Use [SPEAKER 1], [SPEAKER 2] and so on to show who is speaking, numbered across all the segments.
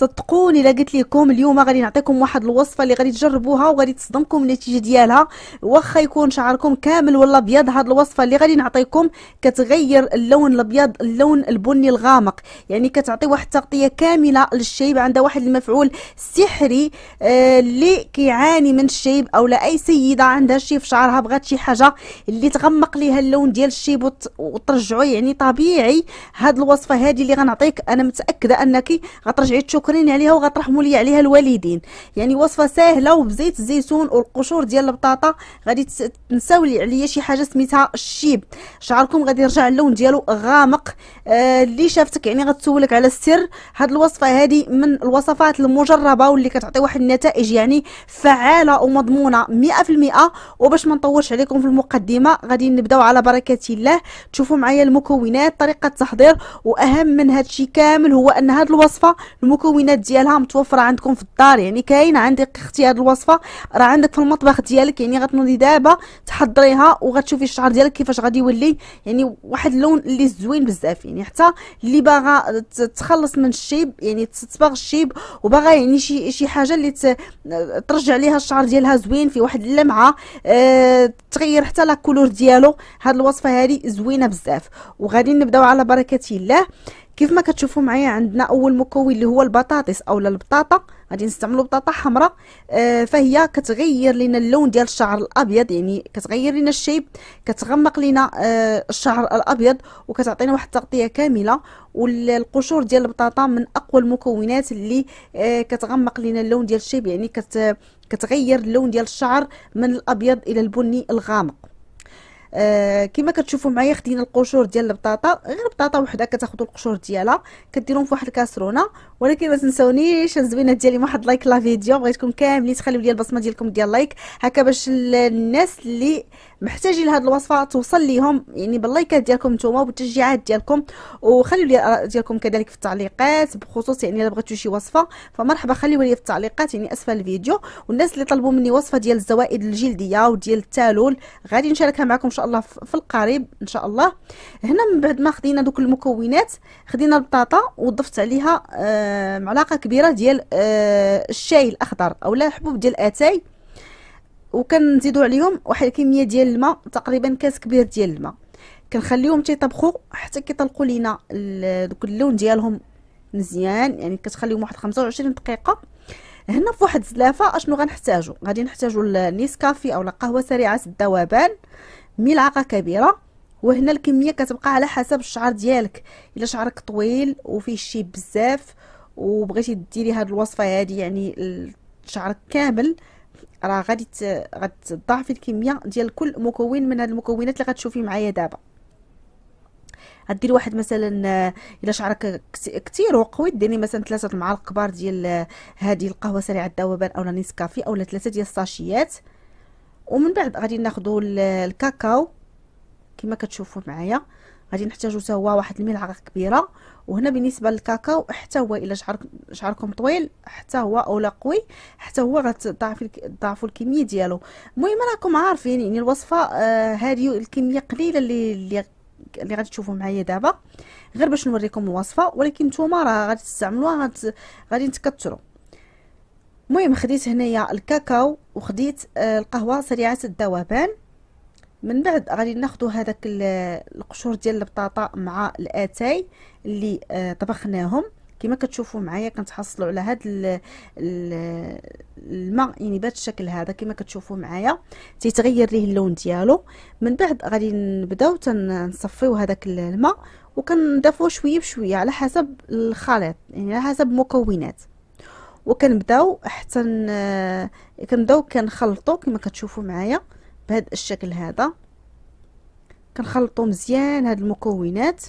[SPEAKER 1] صدقوني الا قلت لكم اليوم غادي نعطيكم واحد الوصفه اللي غادي تجربوها وغادي تصدمكم النتيجه ديالها واخا يكون شعركم كامل ولا ابيض هاد الوصفه اللي غادي نعطيكم كتغير اللون الابيض اللون البني الغامق يعني كتعطي واحد التغطيه كامله للشيب عندها واحد المفعول سحري آه، اللي آه كيعاني من الشيب او لا اي سيده عندها شي في شعرها بغات شي حاجه اللي تغمق ليها اللون ديال الشيب وترجعو يعني طبيعي هاد الوصفه هادي اللي غنعطيك انا متاكده انك غترجعي تشكري سكرين عليها وغترحموا لي عليها الوالدين يعني وصفه ساهله وبزيت الزيتون والقشور ديال البطاطا غادي تنساو لي عليا شي حاجه سميتها الشيب شعركم غادي يرجع اللون ديالو غامق اللي آه، شافتك يعني غتسولك على السر هاد الوصفه هذه من الوصفات المجربه واللي كتعطي واحد النتائج يعني فعاله ومضمونه 100% وباش ما نطولش عليكم في المقدمه غادي نبداو على بركه الله تشوفوا معايا المكونات طريقه التحضير واهم من هادشي كامل هو ان هاد الوصفه المكونات ديالها متوفره عندكم في الدار يعني كاين عندك اختي هاد الوصفه راه عندك في المطبخ ديالك يعني غتنوضي دابا تحضريها وغتشوفي الشعر ديالك كيفاش غادي يولي يعني واحد اللون اللي زوين بزاف يعني حتى اللي باغا تخلص من الشيب يعني تصبغ الشيب وباغا يعني شي شي حاجه اللي ترجع ليها الشعر ديالها زوين في واحد اللمعه أه تغير حتى لا كولور ديالو هاد الوصفه هذه زوينه بزاف وغادي نبداو على بركه الله كيف ما كتشوفوا معايا عندنا اول مكون اللي هو البطاطس اولا البطاطا غادي نستعملوا بطاطا حمراء آه فهي كتغير لنا اللون ديال الشعر الابيض يعني كتغير لنا الشيب كتغمق لنا آه الشعر الابيض وكتعطينا واحد التغطيه كامله والقشور ديال البطاطا من اقوى المكونات اللي آه كتغمق لنا اللون ديال الشيب يعني كت كتغير اللون ديال الشعر من الابيض الى البني الغامق آه كما كتشوفوا معايا خدينا القشور ديال البطاطا غير بطاطا وحده كتاخذوا القشور ديالها كديرهم في واحد الكاسرونه ولكن ما تنساونيش الزوينات ديالي واحد لايك لا فيديو بغيتكم كاملين تخليو لي البصمه ديالكم ديال لايك هكا باش الناس اللي محتاجين لهاد الوصفه توصل ليهم يعني باللايكات ديالكم نتوما وبالتشجيعات ديالكم وخليو لي الاراء ديالكم كذلك في التعليقات بخصوص يعني الا بغيتو شي وصفه فمرحبا خليو لي في التعليقات يعني اسفل الفيديو والناس اللي طلبوا مني وصفه ديال الزوائد الجلديه وديال التالول غادي نشاركها معكم شاء الله في القريب ان شاء الله هنا من بعد ما خدينا دوك المكونات خدينا البطاطا وضفت عليها آه معلقه كبيره ديال آه الشاي الاخضر اولا حبوب ديال اتاي وكنزيدو عليهم واحد الكميه ديال الماء تقريبا كاس كبير ديال الماء كنخليهم تيطبخوا حتى كيطلقوا لينا دوك اللون ديالهم مزيان يعني كتخليهم واحد 25 دقيقه هنا في واحد الزلافه اشنو غنحتاجو غادي نحتاجو النسكافي اولا قهوه سريعه الذوبان ملعقه كبيره وهنا الكميه كتبقى على حسب الشعر ديالك الا شعرك طويل وفيه شيب بزاف وبغيتي ديري هذه الوصفه هذه يعني شعرك كامل راه غادي غتضاعفي الكميه ديال كل مكون من هذه المكونات اللي غتشوفي معايا دابا غدير واحد مثلا الا شعرك كثير وقوي ديري مثلا ثلاثه المعالق كبار ديال هذه القهوه سريعه الذوبان اولا نسكافي اولا ثلاثه ديال الساشيات ومن بعد غادي ناخذوا الكاكاو كما كتشوفوا معايا غادي نحتاجو حتى هو واحد الملعقه كبيره وهنا بالنسبه للكاكاو حتى هو الا شعر شعركم طويل حتى هو اولا قوي حتى هو غتضاعفوا ضاعفوا الكميه ديالو المهم راكم عارفين يعني الوصفه هذه آه الكميه قليله اللي اللي اللي غادي تشوفوا معايا دابا غير باش نوريكم الوصفه ولكن نتوما راه غادي تستعملوها غادي تكثروا المهم خديت هنايا الكاكاو وخديت آه، القهوه سريعه الذوبان من بعد غادي ناخذ هذاك القشور ديال البطاطا مع الاتاي اللي آه، طبخناهم كما كتشوفوا معايا كنتحصلوا على هذا الماء يعني بهذا الشكل هذا كما كتشوفوا معايا تيتغير ليه اللون ديالو من بعد غادي نبداو تنصفيو هذاك الماء وكنضيفوه شويه بشويه على حسب الخليط يعني على حسب المكونات وكنبداو حتى كنبداو كنخلطو كما كتشوفوا معايا بهذا الشكل هذا كنخلطو مزيان هاد المكونات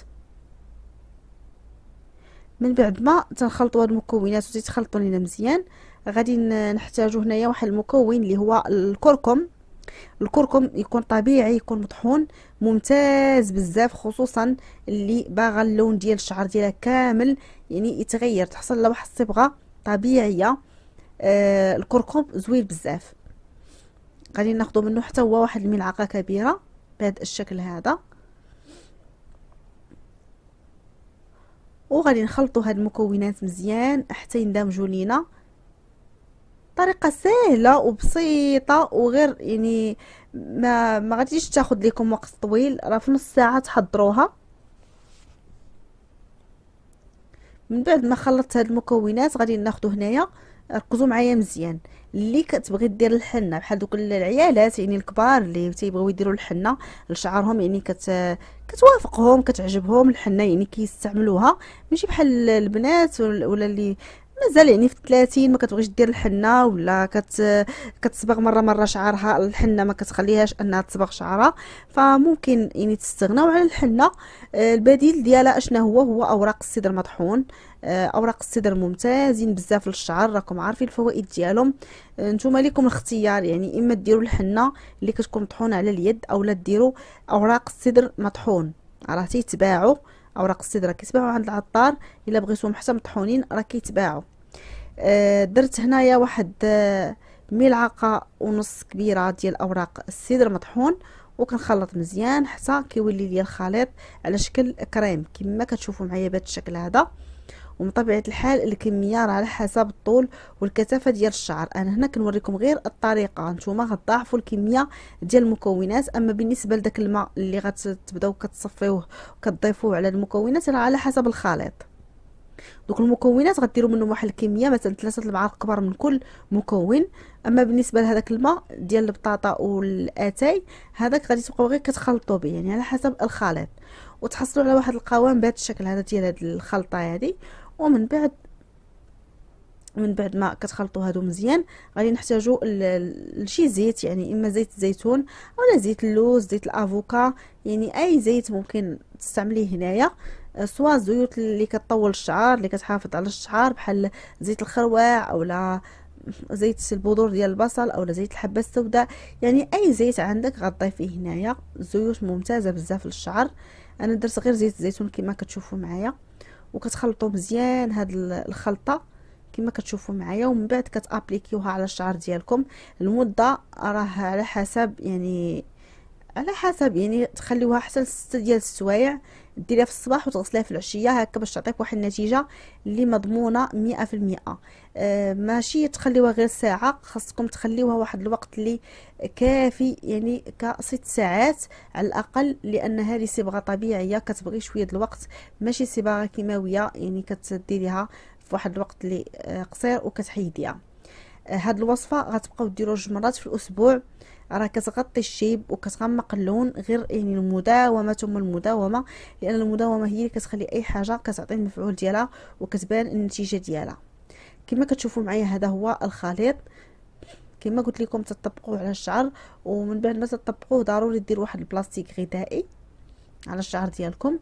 [SPEAKER 1] من بعد ما تنخلطوا هاد المكونات وتيتخلطوا لينا مزيان غادي نحتاجو هنايا واحد المكون اللي هو الكركم الكركم يكون طبيعي يكون مطحون ممتاز بزاف خصوصا اللي باغا اللون ديال الشعر ديالها كامل يعني يتغير تحصل على واحد الصبغه طبيعيه آه الكركم زويل بزاف غادي ناخذ منه حتى هو واحد الملعقه كبيره بهذا الشكل هذا وغادي نخلطوا هاد المكونات مزيان حتى يندمجوا لينا طريقه سهله وبسيطه وغير يعني ما ما غاديش تاخذ لكم وقت طويل راه في نص ساعه تحضروها من بعد ما خلطت هاد المكونات غادي ناخذ هنايا ركزوا معايا مزيان اللي كتبغي دير الحنه بحال دوك العيالات يعني الكبار اللي تيبغيو يديروا الحنه لشعرهم يعني كت كتوافقهم كتعجبهم الحنه يعني كيستعملوها ماشي بحال البنات ولا اللي مازال يعني في 30 ما كتبغيش دير الحنه ولا كت كتصبغ مره مره شعرها الحنه ما كتخليهاش انها تصبغ شعرها فممكن يعني تستغناو على الحنه آه، البديل ديالها اشنا هو هو اوراق السدر مطحون آه، اوراق السدر ممتازين بزاف للشعر راكم عارفين الفوائد ديالهم آه، نتوما ليكم الاختيار يعني اما ديروا الحنه اللي كتكون مطحونه على اليد اولا ديروا اوراق السدر مطحون راه تباعوا اوراق السدر كيتباعوا عند العطار الا بغيتوهم حتى مطحونين راه كيتباعوا آه، درت هنايا واحد آه، ملعقه ونص كبيره ديال اوراق السدر مطحون وكنخلط مزيان حتى كيولي ليا الخليط على شكل كريم كما كتشوفوا معايا بهذا الشكل هذا ومن طبيعه الحال الكميه راه على حسب الطول والكثافه ديال الشعر انا هنا كنوريكم غير الطريقه نتوما غتضاعفوا الكميه ديال المكونات اما بالنسبه لداك الماء اللي غتبداو كتصفيوه وكتضيفوه على المكونات راه على حسب الخليط دوك المكونات غديروا منهم واحد الكميه مثلا ثلاثه المعالق كبار من كل مكون اما بالنسبه لهذاك الماء ديال البطاطا والاتاي هذاك غادي تبقاو غير كتخلطوا به يعني على حسب الخليط وتحصلوا على واحد القوام بهذا الشكل هذا ديال هذه الخلطه هذه ومن بعد من بعد ما كتخلطوا هادو مزيان غادي نحتاجوا لشي زيت يعني اما زيت الزيتون اولا زيت اللوز زيت الافوكا يعني اي زيت ممكن تستعمليه هنايا آه، سواء الزيوت اللي كطول الشعر اللي كتحافظ على الشعر بحال زيت الخروع اولا زيت البذور ديال البصل اولا زيت الحبه السوداء يعني اي زيت عندك غطي هنايا زيوت ممتازه بزاف للشعر انا درت غير زيت الزيتون كما كتشوفوا معايا وكتخلطوا مزيان هاد الخلطه كما كتشوفوا معايا ومن بعد كتابليكيوها على الشعر ديالكم المده راه على حسب يعني على حسب يعني تخليوها حتى 6 ديال السوايع ديريها في الصباح وتغسليها في العشيه هكا باش تعطيك واحد النتيجه اللي مضمونه 100% آه ماشي تخليوها غير ساعه خاصكم تخليوها واحد الوقت اللي كافي يعني كست ساعات على الاقل لان هذه صبغه طبيعيه كتبغي شويه الوقت ماشي صبغه كيماويه يعني كتديريها واحد الوقت اللي آه، قصير وكتحيديها آه، هاد الوصفه غتبقاو ديروها جوج مرات في الاسبوع راه كتغطي الشيب وكتغمق اللون غير يعني المداومه ثم المداومه لان المداومه هي اللي كتخلي اي حاجه كتعطي المفعول ديالها وكتبان النتيجه ديالها كما كتشوفوا معايا هذا هو الخليط كما قلت لكم تطبقوه على الشعر ومن بعد ما تطبقوه ضروري دير واحد البلاستيك غذائي على الشعر ديالكم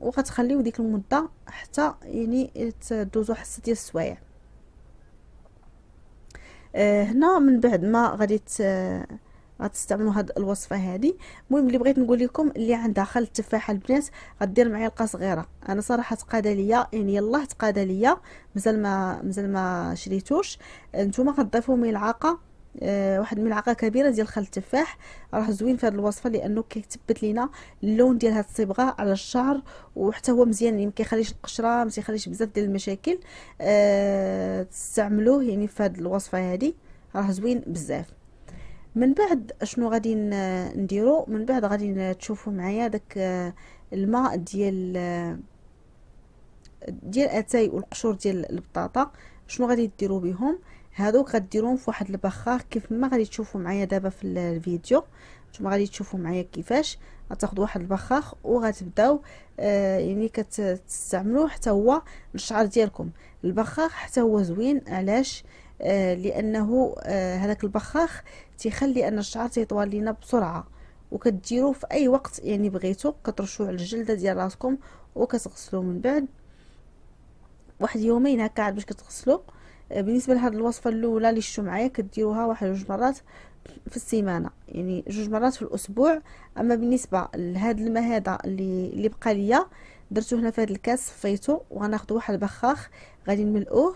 [SPEAKER 1] وغتخليو ديك المده حتى يعني تدوزو حصه ديال السوايع آه هنا من بعد ما غادي غتستعملوا هاد الوصفه هادي المهم اللي بغيت نقول لكم اللي عندها خل التفاحه البنات غدير معلقه صغيره انا صراحه تقاد ليا يعني يلاه تقاد ليا مازال ما مازال ما شريتوش آه، نتوما غتضيفوا ملعقه آه واحد ملعقه كبيره ديال خل التفاح راه زوين في هذه الوصفه لانه كيثبت لينا اللون ديال هاد الصبغه على الشعر وحتى هو مزيان يعني ما كيخليش القشره ما بزاف ديال المشاكل آه تستعملوه يعني في هاد الوصفه هذه راه زوين بزاف من بعد شنو غادي نديرو من بعد غادي تشوفوا معايا داك آه، الماء ديال آه، ديال اتاي والقشور ديال البطاطا شنو غادي ديروا بهم هادو غديرهم في واحد البخاخ كيف ما غادي تشوفوا معايا دابا في الفيديو نتوما غادي تشوفوا معايا كيفاش غتاخذوا واحد البخاخ وغتبداو آه يعني كتستعملوه حتى هو الشعر ديالكم البخاخ حتى هو زوين علاش آه لانه آه هذاك البخاخ تيخلي ان الشعر تيطوال لينا بسرعه وكديروه في اي وقت يعني بغيتو كترشوه على الجلده ديال راسكم وكتغسلوه من بعد واحد يومين هكا عاد باش كتغسلوه بالنسبه لهاد الوصفه الاولى للشمعيه كديروها واحد جوج مرات في السيمانه يعني جوج مرات في الاسبوع اما بالنسبه لهاد الماء هذا اللي اللي بقى ليا درتو هنا في هذا الكاس صفيتو وغناخذ واحد البخاخ غادي نملؤوه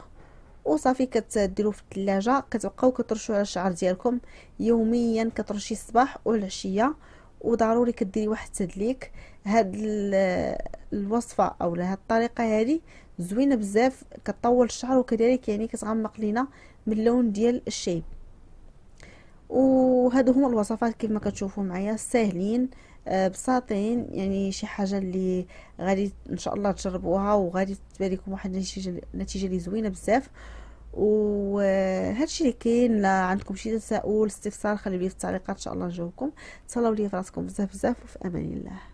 [SPEAKER 1] وصافي كتديروه في الثلاجه كتبقاو كترشوا على الشعر ديالكم يوميا كترشي الصباح والعشيه وضروري كديري واحد التدليك هاد الوصفه اولا هاد الطريقه هذه زوينه بزاف كطول الشعر وكذلك يعني كتغمق لينا من اللون ديال الشيب وهادو هما الوصفات ما كتشوفوا معايا ساهلين آه، بساطين يعني شي حاجه اللي غادي ان شاء الله تجربوها وغادي تبان لكم واحد النتيجه النتيجه اللي زوينه بزاف وهادشي آه، اللي كاين لا عندكم شي تساؤل استفسار خليه لي في التعليقات ان شاء الله نجاوبكم تهلاو لي في راسكم بزاف بزاف وفي امان الله